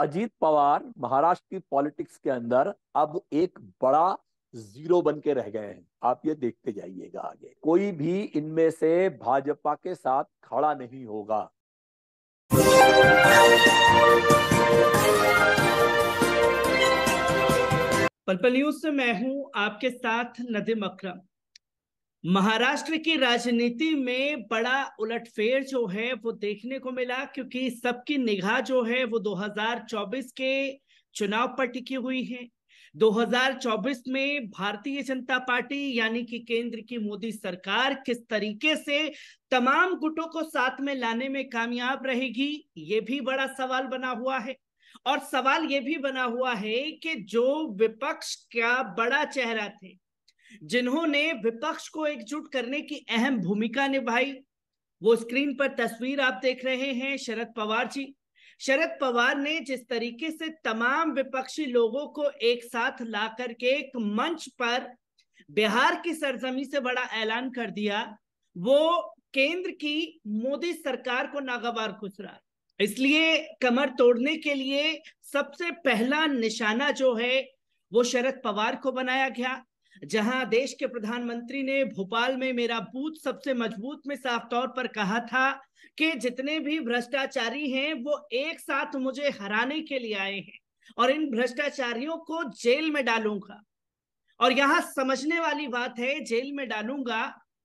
अजीत पवार महाराष्ट्र की पॉलिटिक्स के अंदर अब एक बड़ा जीरो बन के रह गए हैं आप ये देखते जाइएगा आगे कोई भी इनमें से भाजपा के साथ खड़ा नहीं होगा पलपल न्यूज से मैं हूं आपके साथ नदीम अक्रम महाराष्ट्र की राजनीति में बड़ा उलटफेर जो है वो देखने को मिला क्योंकि सबकी निगाह जो है वो 2024 के चुनाव पर टिकी हुई है 2024 में भारतीय जनता पार्टी यानी कि केंद्र की मोदी सरकार किस तरीके से तमाम गुटों को साथ में लाने में कामयाब रहेगी ये भी बड़ा सवाल बना हुआ है और सवाल ये भी बना हुआ है कि जो विपक्ष का बड़ा चेहरा थे जिन्होंने विपक्ष को एकजुट करने की अहम भूमिका निभाई वो स्क्रीन पर तस्वीर आप देख रहे हैं शरद पवार जी शरद पवार ने जिस तरीके से तमाम विपक्षी लोगों को एक साथ ला करके एक मंच पर बिहार की सरजमी से बड़ा ऐलान कर दिया वो केंद्र की मोदी सरकार को नागवार गुजरा इसलिए कमर तोड़ने के लिए सबसे पहला निशाना जो है वो शरद पवार को बनाया गया जहां देश के प्रधानमंत्री ने भोपाल में मेरा बूथ सबसे मजबूत में साफ तौर पर कहा था कि जितने भी भ्रष्टाचारी हैं वो एक साथ मुझे हराने के लिए आए हैं और इन भ्रष्टाचारियों को जेल में डालूंगा और यहां समझने वाली बात है जेल में डालूंगा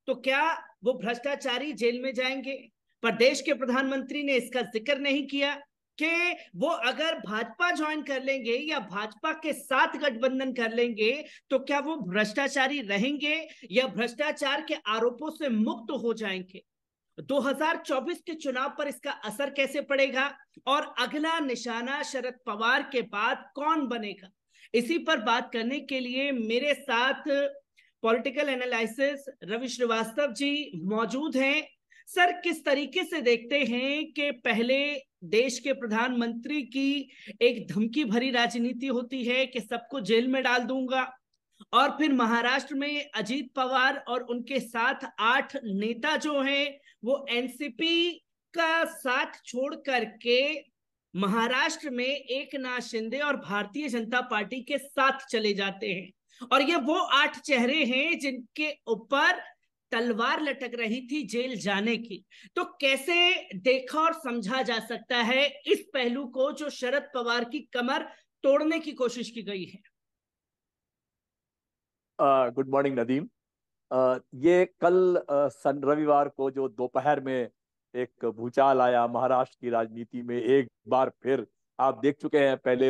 तो क्या वो भ्रष्टाचारी जेल में जाएंगे पर देश के प्रधानमंत्री ने इसका जिक्र नहीं किया कि वो अगर भाजपा ज्वाइन कर लेंगे या भाजपा के साथ गठबंधन कर लेंगे तो क्या वो भ्रष्टाचारी रहेंगे या भ्रष्टाचार के आरोपों से मुक्त हो जाएंगे 2024 के चुनाव पर इसका असर कैसे पड़ेगा और अगला निशाना शरद पवार के बाद कौन बनेगा इसी पर बात करने के लिए मेरे साथ पॉलिटिकल एनालिसिस रवि श्रीवास्तव जी मौजूद हैं सर किस तरीके से देखते हैं कि पहले देश के प्रधानमंत्री की एक धमकी भरी राजनीति होती है कि सबको जेल में डाल दूंगा और फिर महाराष्ट्र में अजीत पवार और उनके साथ आठ नेता जो हैं वो एनसीपी का साथ छोड़ करके महाराष्ट्र में एक नाथ शिंदे और भारतीय जनता पार्टी के साथ चले जाते हैं और ये वो आठ चेहरे हैं जिनके ऊपर तलवार लटक रही थी जेल जाने की तो कैसे देखा और समझा जा सकता है इस पहलू को जो शरद पवार की कमर तोड़ने की कोशिश की गई है गुड मॉर्निंग नदीम ये कल सन रविवार को जो दोपहर में एक भूचाल आया महाराष्ट्र की राजनीति में एक बार फिर आप देख चुके हैं पहले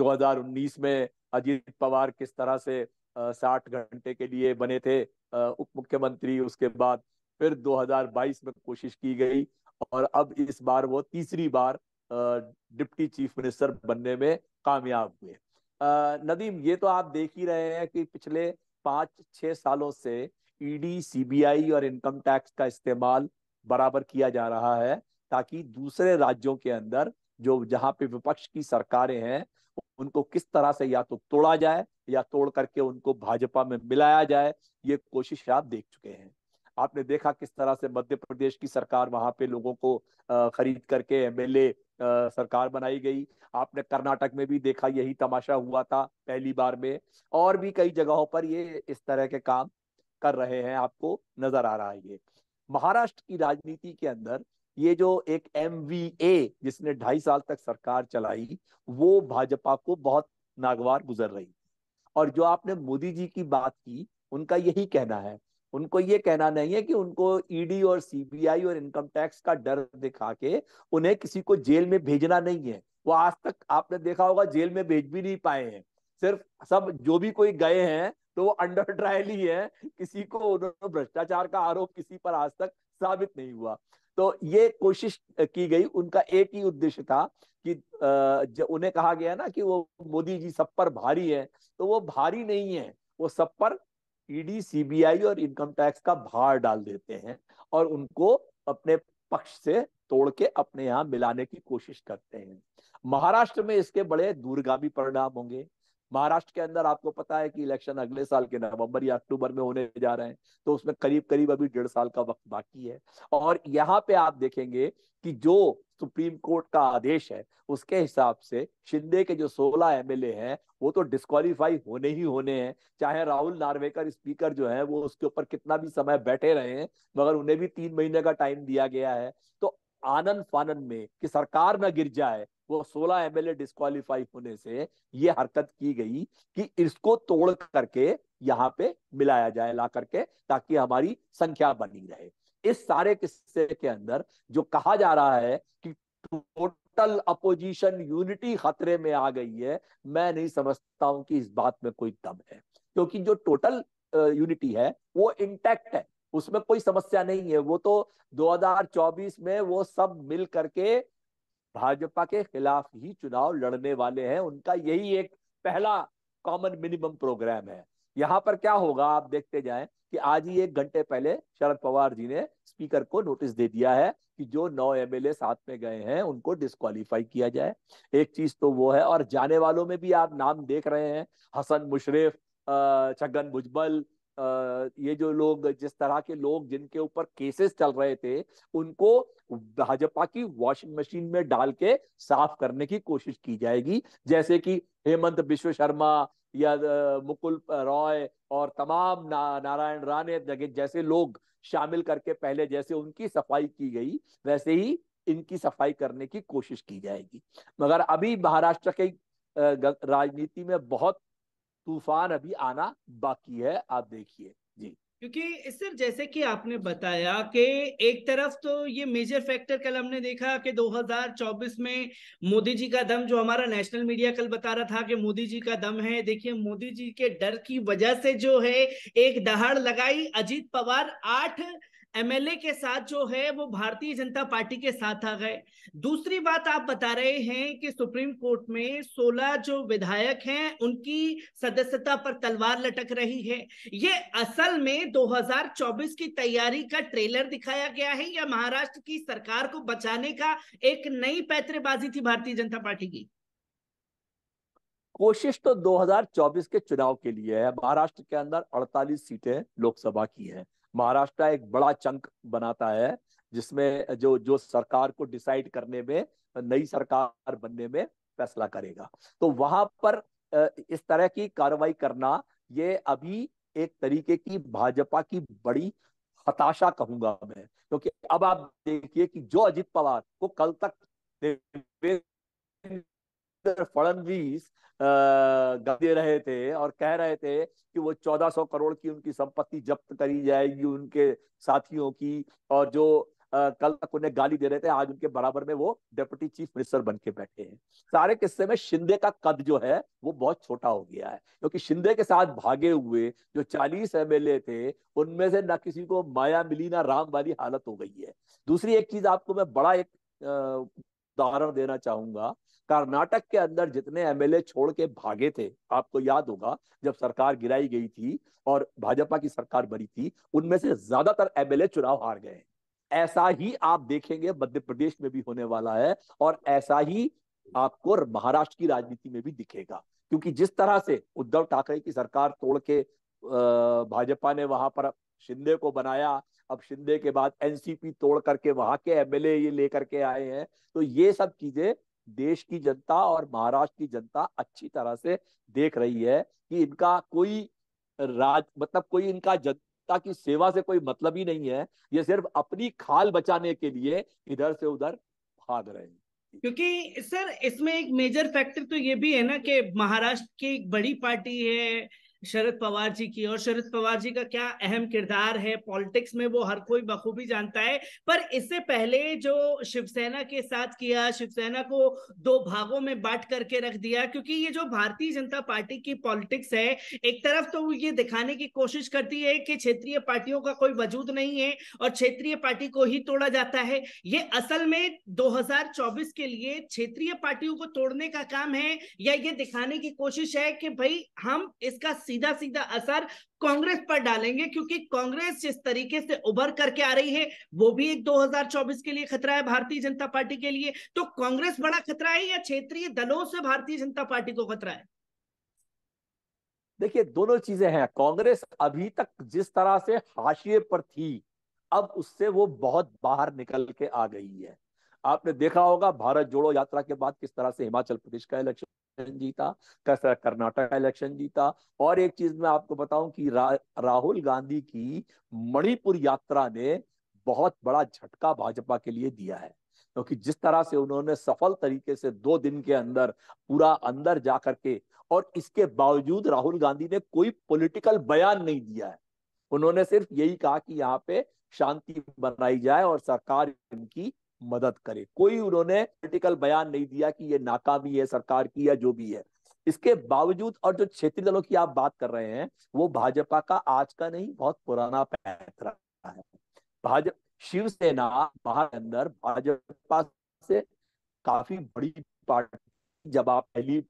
2019 में अजीत पवार किस तरह से साठ घंटे के लिए बने थे उप मुख्यमंत्री उसके बाद फिर 2022 में कोशिश की गई और अब इस बार वो तीसरी बार डिप्टी चीफ मिनिस्टर बनने में कामयाब हुए नदीम ये तो आप देख ही रहे हैं कि पिछले पाँच छः सालों से ईडी सीबीआई और इनकम टैक्स का इस्तेमाल बराबर किया जा रहा है ताकि दूसरे राज्यों के अंदर जो जहाँ पे विपक्ष की सरकारें हैं उनको किस तरह से या तो तोड़ा जाए या तोड़ करके उनको भाजपा में मिलाया जाए ये कोशिश आप देख चुके हैं आपने देखा किस तरह से मध्य प्रदेश की सरकार वहां पे लोगों को खरीद करके एमएलए सरकार बनाई गई आपने कर्नाटक में भी देखा यही तमाशा हुआ था पहली बार में और भी कई जगहों पर ये इस तरह के काम कर रहे हैं आपको नजर आ रहा है ये महाराष्ट्र की राजनीति के अंदर ये जो एक एम जिसने ढाई साल तक सरकार चलाई वो भाजपा को बहुत नागवार गुजर रही और जो आपने मोदी जी की बात की उनका यही कहना है उनको ये कहना नहीं है कि उनको ईडी e और सीबीआई और इनकम टैक्स का डर दिखा के उन्हें किसी को जेल में भेजना नहीं है वो आज तक आपने देखा होगा जेल में भेज भी नहीं पाए हैं सिर्फ सब जो भी कोई गए हैं तो वो अंडर ट्रायल ही है किसी को उन्होंने भ्रष्टाचार का आरोप किसी पर आज तक साबित नहीं हुआ तो ये कोशिश की गई उनका एक ही उद्देश्य था कि उन्हें कहा गया ना कि वो मोदी जी सब पर भारी है तो वो भारी नहीं है वो सब पर ईडी सीबीआई और इनकम टैक्स का भार डाल देते हैं और उनको अपने पक्ष से तोड़ के अपने यहाँ मिलाने की कोशिश करते हैं महाराष्ट्र में इसके बड़े दूरगामी परिणाम होंगे महाराष्ट्र के अंदर आपको पता है कि इलेक्शन अगले साल के नवंबर या अक्टूबर में होने जा रहे हैं तो उसमें करीब करीब अभी डेढ़ साल का वक्त बाकी है और यहाँ पे आप देखेंगे कि जो सुप्रीम कोर्ट का आदेश है उसके हिसाब से शिंदे के जो 16 एमएलए हैं वो तो डिस्कालीफाई होने ही होने हैं चाहे राहुल नार्वेकर स्पीकर जो है वो उसके ऊपर कितना भी समय बैठे रहे हैं मगर उन्हें भी तीन महीने का टाइम दिया गया है तो आनंद फानन में कि सरकार न गिर जाए वो सोलह एमएलए डिस्कालीफाई होने से ये हरकत की गई कि इसको तोड़ करके यहाँ पे मिलाया जाए ला करके ताकि हमारी संख्या बनी रहे इस सारे किस्से के अंदर जो कहा जा रहा है कि टोटल अपोजिशन यूनिटी खतरे में आ गई है मैं नहीं समझता हूं कि इस बात में कोई दम है क्योंकि जो टोटल यूनिटी है वो इंटैक्ट है उसमें कोई समस्या नहीं है वो तो 2024 में वो सब मिल करके भाजपा के खिलाफ ही चुनाव लड़ने वाले हैं उनका यही एक पहला कॉमन मिनिमम प्रोग्राम है यहाँ पर क्या होगा आप देखते जाएं कि आज ही एक घंटे पहले शरद पवार जी ने स्पीकर को नोटिस दे दिया है कि जो नौ एमएलए साथ में गए हैं उनको डिस्कालीफाई किया जाए एक चीज तो वो है और जाने वालों में भी आप नाम देख रहे हैं हसन मुशरफ छगन भुजबल ये जो लोग जिस तरह के लोग जिनके ऊपर केसेस चल रहे थे उनको भाजपा की वॉशिंग मशीन में डाल के साफ करने की कोशिश की जाएगी जैसे कि हेमंत विश्व शर्मा या मुकुल रॉय और तमाम ना, नारायण राणे जैसे लोग शामिल करके पहले जैसे उनकी सफाई की गई वैसे ही इनकी सफाई करने की कोशिश की जाएगी मगर अभी महाराष्ट्र के राजनीति में बहुत तूफान अभी आना बाकी है आप देखिए जी क्योंकि सर जैसे कि आपने बताया कि एक तरफ तो ये मेजर फैक्टर कल हमने देखा कि 2024 में मोदी जी का दम जो हमारा नेशनल मीडिया कल बता रहा था कि मोदी जी का दम है देखिए मोदी जी के डर की वजह से जो है एक दहाड़ लगाई अजीत पवार आठ एमएलए के साथ जो है वो भारतीय जनता पार्टी के साथ आ गए दूसरी बात आप बता रहे हैं कि सुप्रीम कोर्ट में 16 जो विधायक हैं उनकी सदस्यता पर तलवार लटक रही है ये असल में 2024 की तैयारी का ट्रेलर दिखाया गया है या महाराष्ट्र की सरकार को बचाने का एक नई पैतरेबाजी थी भारतीय जनता पार्टी की कोशिश तो 2024 के चुनाव के लिए है महाराष्ट्र के अंदर 48 सीटें लोकसभा की है महाराष्ट्र एक बड़ा चंक बनाता है जिसमें जो जो सरकार को डिसाइड करने में नई सरकार बनने में फैसला करेगा तो वहां पर इस तरह की कार्रवाई करना ये अभी एक तरीके की भाजपा की बड़ी हताशा कहूंगा मैं क्योंकि तो अब आप देखिए कि जो अजित पवार को कल तक फडनवीस दे रहे थे और कह रहे थे कि वो 1400 करोड़ की उनकी संपत्ति जब्त करी जाएगी उनके साथियों की और जो कल तक उन्हें गाली दे रहे थे आज उनके बराबर में वो डेप्यूटी चीफ मिनिस्टर बन के बैठे हैं सारे किस्से में शिंदे का कद जो है वो बहुत छोटा हो गया है क्योंकि शिंदे के साथ भागे हुए जो 40 एमएलए थे उनमें से ना किसी को माया मिली ना राम वाली हालत हो गई है दूसरी एक चीज आपको मैं बड़ा एक उदाहरण देना चाहूंगा कर्नाटक के अंदर जितने एमएलए छोड़ के भागे थे आपको याद होगा जब सरकार गिराई गई थी और भाजपा की सरकार बनी थी उनमें से ज्यादातर एमएलए चुनाव हार गए ऐसा ही आप देखेंगे मध्य प्रदेश में भी होने वाला है और ऐसा ही आपको महाराष्ट्र की राजनीति में भी दिखेगा क्योंकि जिस तरह से उद्धव ठाकरे की सरकार तोड़ के भाजपा ने वहां पर शिंदे को बनाया अब शिंदे के बाद एनसीपी तोड़ करके वहां के एमएलए ये लेकर के आए हैं तो ये सब चीजें देश की जनता और महाराष्ट्र की जनता अच्छी तरह से देख रही है कि इनका कोई राज मतलब कोई इनका जनता की सेवा से कोई मतलब ही नहीं है ये सिर्फ अपनी खाल बचाने के लिए इधर से उधर भाग रहे हैं क्योंकि सर इसमें एक मेजर फैक्टर तो ये भी है ना कि महाराष्ट्र की एक बड़ी पार्टी है शरद पवार जी की और शरद पवार जी का क्या अहम किरदार है पॉलिटिक्स में वो हर कोई बखूबी जानता है पर इससे पहले जो शिवसेना के साथ किया शिवसेना को दो भागों में बांट करके रख दिया क्योंकि ये जो भारतीय जनता पार्टी की पॉलिटिक्स है एक तरफ तो ये दिखाने की कोशिश करती है कि क्षेत्रीय पार्टियों का कोई वजूद नहीं है और क्षेत्रीय पार्टी को ही तोड़ा जाता है ये असल में दो के लिए क्षेत्रीय पार्टियों को तोड़ने का काम है या ये दिखाने की कोशिश है कि भाई हम इसका सीधा सीधा असर कांग्रेस पर डालेंगे क्योंकि कांग्रेस जिस तरीके से उभर करके आ रही है वो भी एक 2024 के लिए खतरा है भारतीय जनता पार्टी के लिए तो कांग्रेस बड़ा खतरा है या क्षेत्रीय दलों से भारतीय जनता पार्टी को खतरा है देखिए दोनों चीजें हैं कांग्रेस अभी तक जिस तरह से हाशिए पर थी अब उससे वो बहुत बाहर निकल के आ गई है आपने देखा होगा भारत जोड़ो यात्रा के बाद किस तरह से हिमाचल प्रदेश का इलेक्शन जीता कैसा कर्नाटक का इलेक्शन जीता और एक चीज मैं आपको बताऊं कि रा, राहुल गांधी की मणिपुर यात्रा ने बहुत बड़ा झटका भाजपा के लिए दिया है क्योंकि जिस तरह से उन्होंने सफल तरीके से दो दिन के अंदर पूरा अंदर जा करके और इसके बावजूद राहुल गांधी ने कोई पॉलिटिकल बयान नहीं दिया है उन्होंने सिर्फ यही कहा कि यहाँ पे शांति बनाई जाए और सरकार इनकी मदद करे कोई उन्होंने पोलिटिकल बयान नहीं दिया कि ये नाकामी है सरकार की या जो भी है इसके बावजूद और जो क्षेत्रीय दलों की आप बात कर रहे हैं वो भाजपा का आज का नहीं बहुत पुराना पैतरा है भाजपा शिवसेना अंदर भाजपा से काफी बड़ी पार्टी जब आप पहली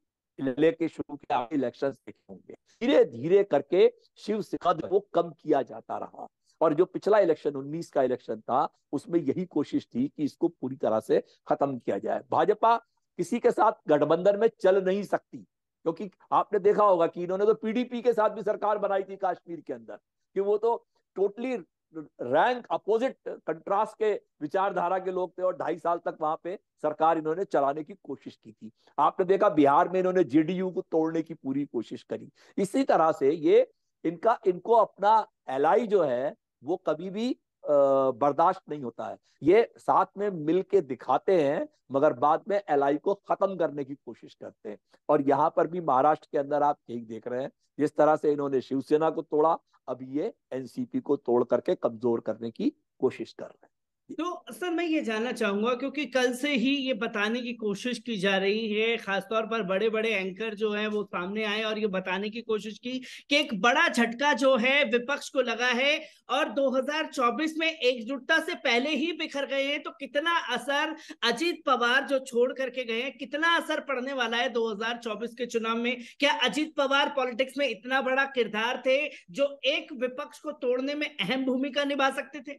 लेके शुरू के आप इलेक्शन देखे होंगे धीरे धीरे करके शिव से वो कम किया जाता रहा और जो पिछला इलेक्शन उन्नीस का इलेक्शन था उसमें यही कोशिश थी कि इसको पूरी तरह से खत्म किया जाए भाजपा किसी के साथ गठबंधन में चल नहीं सकती क्योंकि आपने देखा होगा कि इन्होंने तो पीडीपी के साथ भी सरकार बनाई थी कश्मीर के अंदर कि वो तो टोटली रैंक अपोजिट कंट्रास्ट के विचारधारा के लोग थे और ढाई साल तक वहां पे सरकार इन्होंने चलाने की कोशिश की थी आपने देखा बिहार में इन्होंने जेडीयू को तोड़ने की पूरी कोशिश करी इसी तरह से ये इनका इनको अपना एलाई जो है वो कभी भी बर्दाश्त नहीं होता है ये साथ में मिल के दिखाते हैं मगर बाद में एल को खत्म करने की कोशिश करते हैं और यहाँ पर भी महाराष्ट्र के अंदर आप यही देख रहे हैं जिस तरह से इन्होंने शिवसेना को तोड़ा अब ये एनसीपी को तोड़ करके कमजोर करने की कोशिश कर रहे हैं तो सर मैं ये जानना चाहूंगा क्योंकि कल से ही ये बताने की कोशिश की जा रही है खासतौर पर बड़े बड़े एंकर जो हैं वो सामने आए और ये बताने की कोशिश की कि एक बड़ा झटका जो है विपक्ष को लगा है और 2024 में एकजुटता से पहले ही बिखर गए हैं तो कितना असर अजीत पवार जो छोड़ करके गए हैं कितना असर पड़ने वाला है दो के चुनाव में क्या अजीत पवार पॉलिटिक्स में इतना बड़ा किरदार थे जो एक विपक्ष को तोड़ने में अहम भूमिका निभा सकते थे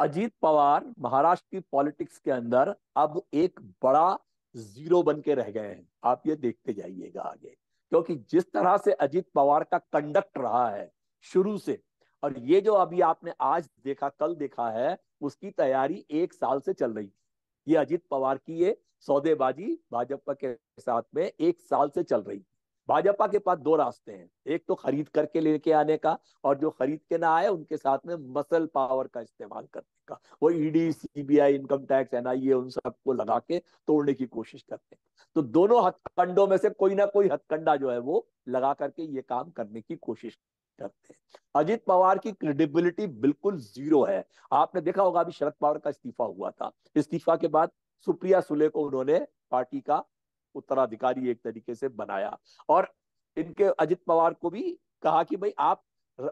अजीत पवार महाराष्ट्र की पॉलिटिक्स के अंदर अब एक बड़ा जीरो बन के रह गए हैं आप ये देखते जाइएगा आगे क्योंकि जिस तरह से अजीत पवार का कंडक्ट रहा है शुरू से और ये जो अभी आपने आज देखा कल देखा है उसकी तैयारी एक साल से चल रही है ये अजीत पवार की ये सौदेबाजी भाजपा के साथ में एक साल से चल रही भाजपा के पास दो रास्ते हैं एक तो खरीद करके लेके आने का और जो खरीद के ना आए उनके साथ में मसल पावर का इस्तेमाल करने का वो ED CBI income tax NIA उन सबको लगा के तोड़ने की कोशिश करते हैं तो दोनों हथकंडों में से कोई ना कोई हथकंडा जो है वो लगा करके ये काम करने की कोशिश करते हैं अजित पवार की क्रेडिबिलिटी बिल्कुल जीरो है आपने देखा होगा अभी शरद पवार का इस्तीफा हुआ था इस्तीफा के बाद सुप्रिया सुले को उन्होंने पार्टी का उत्तराधिकारी एक तरीके से बनाया और इनके अजित पवार को भी कहा कि भाई आप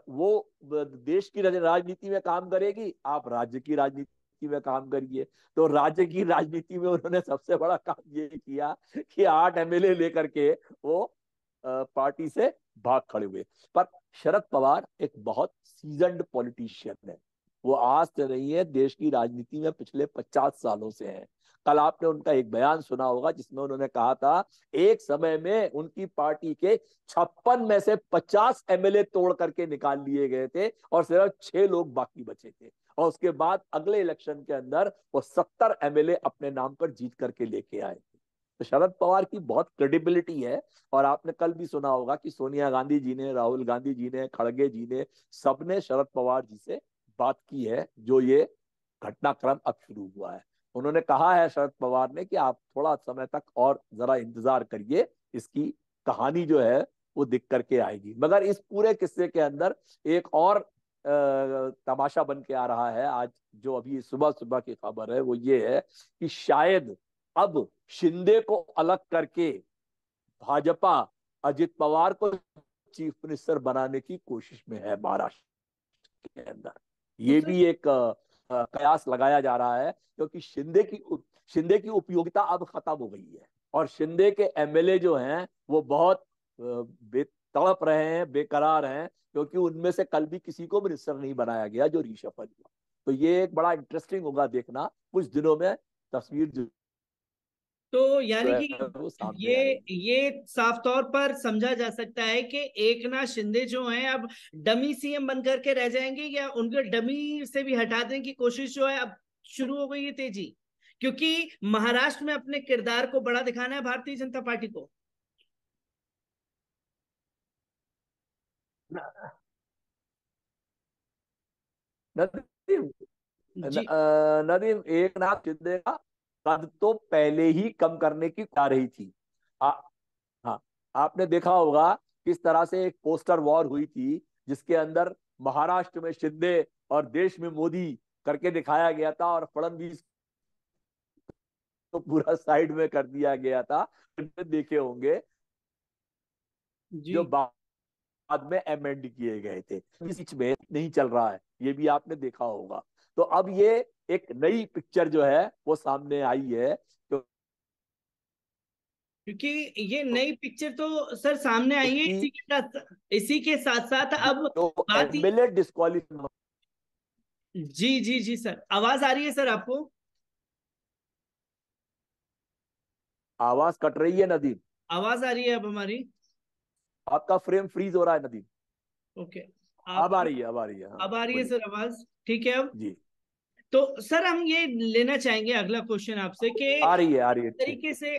वो देश की राजनीति में काम करेगी आप राज्य की राजनीति में काम करिए तो राज्य की राजनीति में उन्होंने सबसे बड़ा काम ये किया कि आठ एमएलए लेकर के वो पार्टी से भाग खड़े हुए पर शरद पवार एक बहुत सीजनड पॉलिटिशियन है वो आज से नहीं है देश की राजनीति में पिछले पचास सालों से है कल आपने उनका एक बयान सुना होगा जिसमें उन्होंने कहा था एक समय में उनकी पार्टी के छप्पन में से पचास एमएलए तोड़ करके निकाल लिए गए थे और सिर्फ छह लोग बाकी बचे थे और उसके बाद अगले इलेक्शन के अंदर वो सत्तर एमएलए अपने नाम पर जीत करके लेके आए थे तो शरद पवार की बहुत क्रेडिबिलिटी है और आपने कल भी सुना होगा कि सोनिया गांधी जी ने राहुल गांधी जी ने खड़गे जी ने सबने शरद पवार जी से बात की है जो ये घटनाक्रम अब शुरू हुआ है उन्होंने कहा है शरद पवार ने कि आप थोड़ा समय तक और जरा इंतजार करिए इसकी कहानी जो है वो दिख करके आएगी मगर इस पूरे किस्से के अंदर एक और तमाशा बन के आ रहा है आज जो अभी सुबह सुबह की खबर है वो ये है कि शायद अब शिंदे को अलग करके भाजपा अजित पवार को चीफ मिनिस्टर बनाने की कोशिश में है महाराष्ट्र के अंदर ये अच्छा। भी एक कयास लगाया जा रहा है क्योंकि शिंदे की शिंदे की उपयोगिता अब खत्म हो गई है और शिंदे के एमएलए जो हैं वो बहुत बेतड़प रहे हैं बेकरार हैं क्योंकि उनमें से कल भी किसी को मिनिस्टर नहीं बनाया गया जो रिशफल हुआ तो ये एक बड़ा इंटरेस्टिंग होगा देखना कुछ दिनों में तस्वीर तो यानी तो कि ये ये साफ तौर पर समझा जा सकता है कि एक नाथ शिंदे जो हैं अब डमी सीएम बन करके रह जाएंगे या उनके डमी से भी हटा देने की कोशिश जो है अब शुरू हो गई है तेजी क्योंकि महाराष्ट्र में अपने किरदार को बड़ा दिखाना है भारतीय जनता पार्टी को नदीम नदीम एक नाथ शिंदे का कद तो पहले ही कम करने की जा रही थी आ, हाँ आपने देखा होगा किस तरह से एक पोस्टर वॉर हुई थी जिसके अंदर महाराष्ट्र में शिंदे और देश में मोदी करके दिखाया गया था और फडनवीस तो पूरा साइड में कर दिया गया था देखे होंगे जो बाद में एमेंड किए गए थे बीच में नहीं चल रहा है ये भी आपने देखा होगा तो अब ये एक नई पिक्चर जो है वो सामने आई है तो क्योंकि ये नई पिक्चर तो सर सामने आई है इसी के साथ इसी के साथ साथ अब तो बात जी जी जी सर आवाज आ रही है सर आपको आवाज कट रही है नदीम आवाज आ रही है अब हमारी आपका फ्रेम फ्रीज हो रहा है नदीम ओके अब आ रही है अब आ रही है हाँ, अब आ रही है सर आवाज ठीक है अब जी तो सर हम ये लेना चाहेंगे अगला क्वेश्चन आपसे कि आ रही है आ रही है तरीके से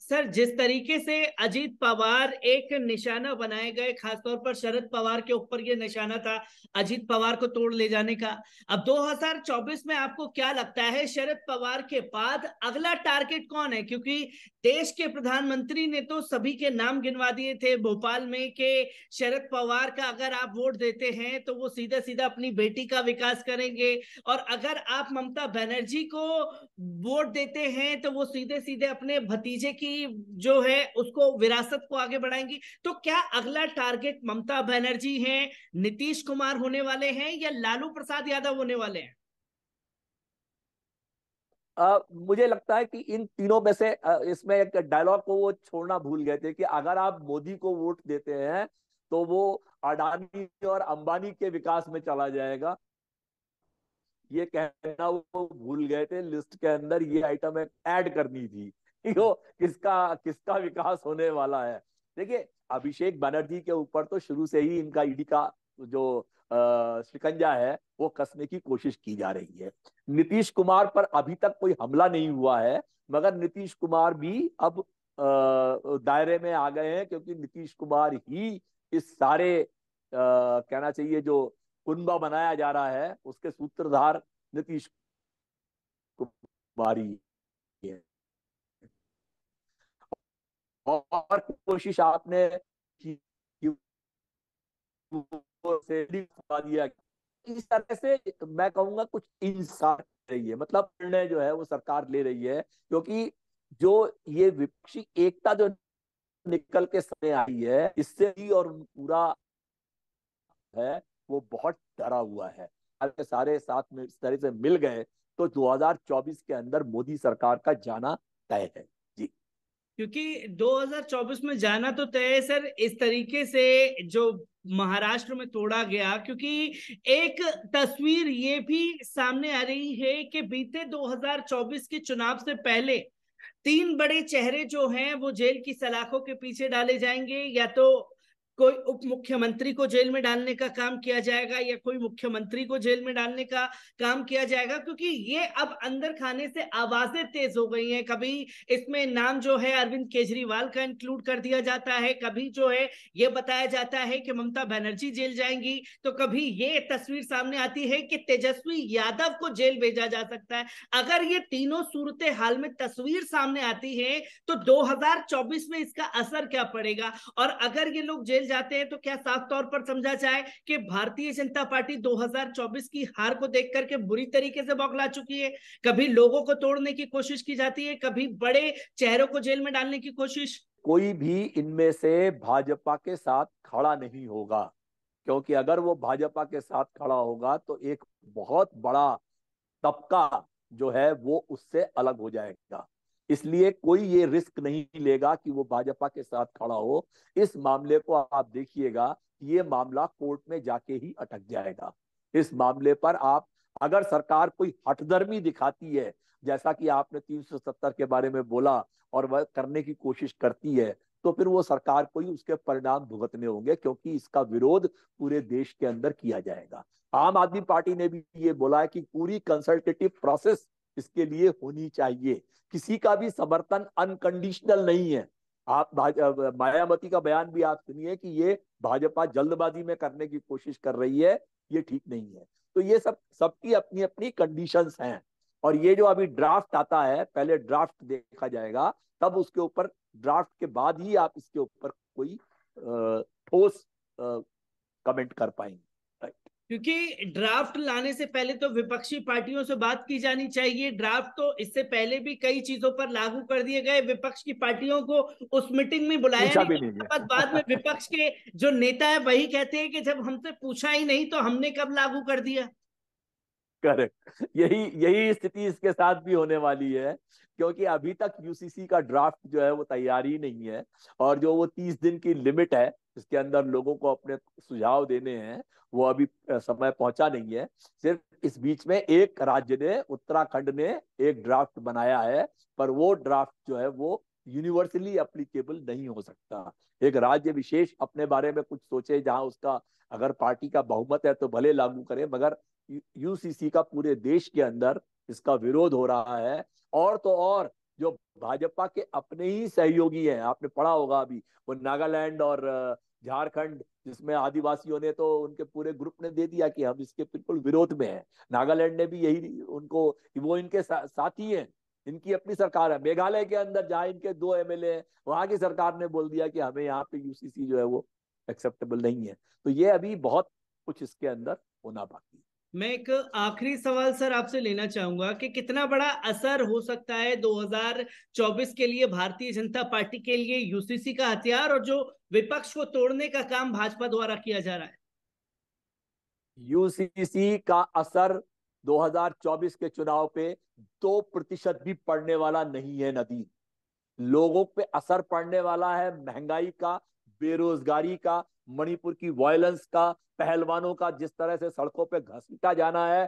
सर जिस तरीके से अजीत पवार एक निशाना बनाए गए खासतौर पर शरद पवार के ऊपर ये निशाना था अजीत पवार को तोड़ ले जाने का अब 2024 में आपको क्या लगता है शरद पवार के बाद अगला टारगेट कौन है क्योंकि देश के प्रधानमंत्री ने तो सभी के नाम गिनवा दिए थे भोपाल में के शरद पवार का अगर आप वोट देते हैं तो वो सीधा सीधा अपनी बेटी का विकास करेंगे और अगर आप ममता बनर्जी को वोट देते हैं तो वो सीधे सीधे अपने भतीजे की जो है उसको विरासत को आगे बढ़ाएंगी तो क्या अगला टारगेट ममता बनर्जी है नीतीश कुमार होने वाले हैं या लालू प्रसाद यादव होने वाले हैं आ, मुझे लगता है कि इन तीनों में से इसमें एक डायलॉग को वो छोड़ना भूल गए थे कि अगर आप मोदी को वोट देते हैं तो वो अडानी और अंबानी के विकास में चला जाएगा ये कहना वो भूल गए थे लिस्ट के अंदर ये आइटम ऐड करनी थी यो किसका किसका विकास होने वाला है देखिए अभिषेक बनर्जी के ऊपर तो शुरू से ही इनका ईडी का जो शिकंजा है वो कसने की कोशिश की जा रही है नीतीश कुमार पर अभी तक कोई हमला नहीं हुआ है मगर नीतीश कुमार भी अब दायरे में आ गए हैं क्योंकि नीतीश कुमार ही इस सारे आ, कहना चाहिए जो कुंबा बनाया जा रहा है उसके सूत्रधार नीतीश कुमार ही और कोशिश आपने की से दिया इस तरह से मैं कहूंगा कुछ इंसान रही है मतलब निर्णय जो है वो सरकार ले रही है क्योंकि जो ये विपक्षी एकता जो निकल के समय आई है इससे ही और पूरा है वो बहुत डरा हुआ है अगर सारे साथ में इस तरह से मिल गए तो 2024 के अंदर मोदी सरकार का जाना तय है क्योंकि 2024 में जाना तो तय है सर इस तरीके से जो महाराष्ट्र में तोड़ा गया क्योंकि एक तस्वीर ये भी सामने आ रही है कि बीते 2024 के चुनाव से पहले तीन बड़े चेहरे जो हैं वो जेल की सलाखों के पीछे डाले जाएंगे या तो कोई उप मुख्यमंत्री को जेल में डालने का काम किया जाएगा या कोई मुख्यमंत्री को जेल में डालने का काम किया जाएगा क्योंकि ये अब अंदर खाने से आवाजें तेज हो गई हैं कभी इसमें नाम जो है अरविंद केजरीवाल का इंक्लूड कर दिया जाता है कभी जो है ये बताया जाता है कि ममता बनर्जी जेल जाएंगी तो कभी ये तस्वीर सामने आती है कि तेजस्वी यादव को जेल भेजा जा सकता है अगर ये तीनों सूरत हाल में तस्वीर सामने आती है तो दो में इसका असर क्या पड़ेगा और अगर ये लोग जेल जाते हैं तो क्या साफ तौर पर समझा जाए कि भारतीय जनता पार्टी 2024 की हार को देख करके बुरी तरीके से बौखला चुकी है कभी लोगों को तोड़ने की कोशिश की जाती है कभी बड़े चेहरों को जेल में डालने की कोशिश कोई भी इनमें से भाजपा के साथ खड़ा नहीं होगा क्योंकि अगर वो भाजपा के साथ खड़ा होगा तो एक बहुत बड़ा तबका जो है वो उससे अलग हो जाएगा इसलिए कोई ये रिस्क नहीं लेगा कि वो भाजपा के साथ खड़ा हो इस मामले को आप देखिएगा ये मामला कोर्ट में जाके ही अटक जाएगा इस मामले पर आप अगर सरकार कोई हटधर्मी दिखाती है जैसा कि आपने 370 के बारे में बोला और वह करने की कोशिश करती है तो फिर वो सरकार को ही उसके परिणाम भुगतने होंगे क्योंकि इसका विरोध पूरे देश के अंदर किया जाएगा आम आदमी पार्टी ने भी ये बोला है कि पूरी कंसल्टेटिव प्रोसेस इसके लिए होनी चाहिए किसी का भी समर्थन अनकंडीशनल नहीं है आप मायावती का बयान भी आप सुनिए कि ये भाजपा जल्दबाजी में करने की कोशिश कर रही है ये ठीक नहीं है तो ये सब सबकी अपनी अपनी कंडीशंस हैं और ये जो अभी ड्राफ्ट आता है पहले ड्राफ्ट देखा जाएगा तब उसके ऊपर ड्राफ्ट के बाद ही आप इसके ऊपर कोई ठोस कमेंट कर पाएंगे क्योंकि ड्राफ्ट लाने से पहले तो विपक्षी पार्टियों से बात की जानी चाहिए ड्राफ्ट तो इससे पहले भी कई चीजों पर लागू कर दिए गए विपक्ष की पार्टियों को उस मीटिंग में बुलाया नहीं, नहीं बाद बाद में विपक्ष के जो नेता है वही कहते हैं कि जब हमसे पूछा ही नहीं तो हमने कब लागू कर दिया करेक्ट यही यही स्थिति इसके साथ भी होने वाली है क्योंकि अभी तक यूसीसी का ड्राफ्ट जो है वो तैयार ही नहीं है और जो वो तीस दिन की लिमिट है इसके अंदर लोगों को अपने सुझाव देने हैं वो अभी समय पहुंचा नहीं है सिर्फ इस बीच में एक राज्य ने उत्तराखंड ने एक ड्राफ्ट बनाया है पर वो ड्राफ्ट जो है वो यूनिवर्सली अप्लीकेबल नहीं हो सकता एक राज्य विशेष अपने बारे में कुछ सोचे जहां उसका अगर पार्टी का बहुमत है तो भले लागू करें मगर यूसीसी का पूरे देश के अंदर इसका विरोध हो रहा है और तो और जो भाजपा के अपने ही सहयोगी हैं आपने पढ़ा होगा अभी वो नागालैंड और झारखंड जिसमें आदिवासियों ने तो उनके पूरे ग्रुप ने दे दिया कि हम इसके बिल्कुल विरोध में हैं नागालैंड ने भी यही उनको वो इनके सा, साथी हैं इनकी अपनी सरकार है मेघालय के अंदर जहाँ इनके दो एमएलए हैं वहां की सरकार ने बोल दिया कि हमें यहाँ पे यूसीसी जो है वो एक्सेप्टेबल नहीं है तो ये अभी बहुत कुछ इसके अंदर होना बाकी है मैं एक आखिरी सवाल सर आपसे लेना चाहूंगा कि कितना बड़ा असर हो सकता है 2024 के लिए भारतीय जनता पार्टी के लिए यूसीसी का हथियार और जो विपक्ष को तोड़ने का काम भाजपा द्वारा किया जा रहा है यूसीसी का असर 2024 के चुनाव पे दो प्रतिशत भी पड़ने वाला नहीं है नदी लोगों पे असर पड़ने वाला है महंगाई का बेरोजगारी का मणिपुर की वायलेंस का पहलवानों का जिस तरह से सड़कों पे घसीटा जाना है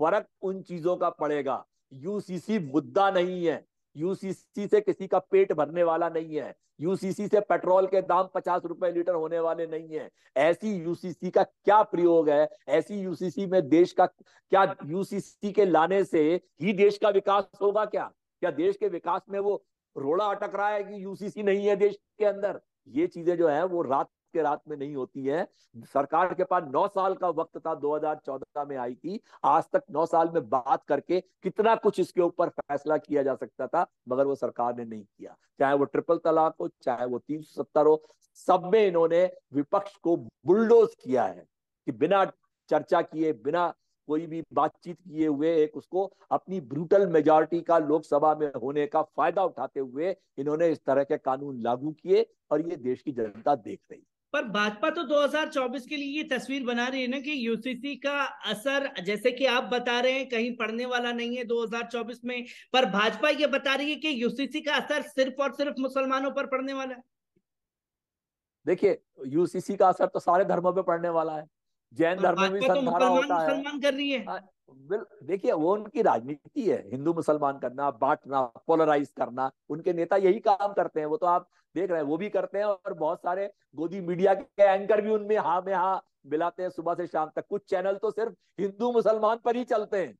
फर्क उन चीजों का पड़ेगा यूसीसी मुद्दा नहीं है यूसीसी से किसी का पेट भरने वाला नहीं है यूसीसी से पेट्रोल के दाम पचास रुपए लीटर होने वाले नहीं है ऐसी यूसीसी का क्या प्रयोग है ऐसी यूसीसी में देश का क्या यूसीसी के लाने से ही देश का विकास होगा क्या क्या देश के विकास में वो रोड़ा अटक रहा है कि यूसीसी नहीं है देश के अंदर ये चीजें जो है वो रात के रात में नहीं होती है सरकार के पास नौ साल का वक्त था 2014 में आई थी आज तक नौ साल में बात करके कितना कुछ इसके ऊपर फैसला किया जा सकता था मगर वो सरकार ने नहीं किया चाहे वो ट्रिपल तलाक हो चाहे वो तीन हो सब में इन्होंने विपक्ष को बुलडोज किया है कि बिना चर्चा किए बिना कोई भी बातचीत किए हुए एक उसको अपनी ब्रूटल मेजोरिटी का लोकसभा में होने का फायदा उठाते हुए इन्होंने इस तरह के कानून लागू किए और ये देश की जनता देख रही है पर भाजपा तो 2024 के लिए ये तस्वीर बना रही है ना कि यूसीसी का असर जैसे कि आप बता रहे हैं कहीं पड़ने वाला नहीं है 2024 में पर भाजपा ये बता रही है कि यूसीसी का असर सिर्फ और सिर्फ मुसलमानों पर पड़ने वाला है देखिए यूसीसी का असर तो सारे धर्मों पे पड़ने वाला है जैन धर्म भी तो मुसलमान मुसलमान कर रही है हाँ, देखिए वो उनकी राजनीति है हिंदू मुसलमान करना बांटना पोलराइज करना उनके नेता यही काम करते हैं वो तो आप देख रहे हैं वो भी करते हैं और बहुत सारे गोदी मीडिया के एंकर भी उनमें हा में हाँ मिलाते हैं सुबह से शाम तक कुछ चैनल तो सिर्फ हिंदू मुसलमान पर ही चलते हैं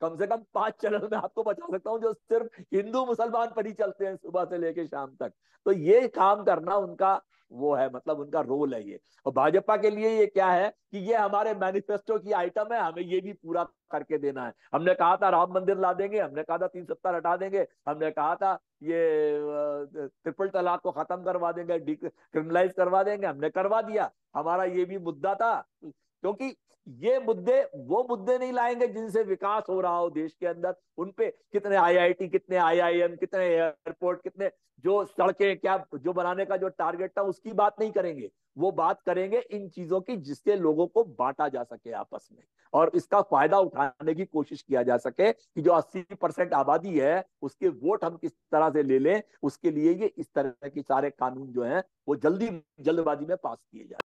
कम से कम पांच चैनल में आपको बचा सकता हूँ जो सिर्फ हिंदू मुसलमान पर ही चलते हैं सुबह से लेके शाम तक तो ये काम करना उनका वो है मतलब उनका रोल है ये और भाजपा के लिए ये क्या है कि ये हमारे मैनिफेस्टो की आइटम है हमें ये भी पूरा करके देना है हमने कहा था राम मंदिर ला देंगे हमने कहा था तीन सत्तर हटा देंगे हमने कहा था ये ट्रिपल तलाक को खत्म करवा देंगे क्रिमिनलाइज करवा देंगे हमने करवा दिया हमारा ये भी मुद्दा था क्योंकि ये मुद्दे वो मुद्दे नहीं लाएंगे जिनसे विकास हो रहा हो देश के अंदर उनपे कितने आईआईटी कितने आईआईएम कितने एयरपोर्ट कितने जो सड़कें क्या जो बनाने का जो टारगेट था उसकी बात नहीं करेंगे वो बात करेंगे इन चीजों की जिससे लोगों को बांटा जा सके आपस में और इसका फायदा उठाने की कोशिश किया जा सके कि जो 80 परसेंट आबादी है उसके वोट हम किस तरह से ले लें उसके लिए ये इस तरह के सारे कानून जो हैं वो जल्दी जल्दबाजी में पास किए जाए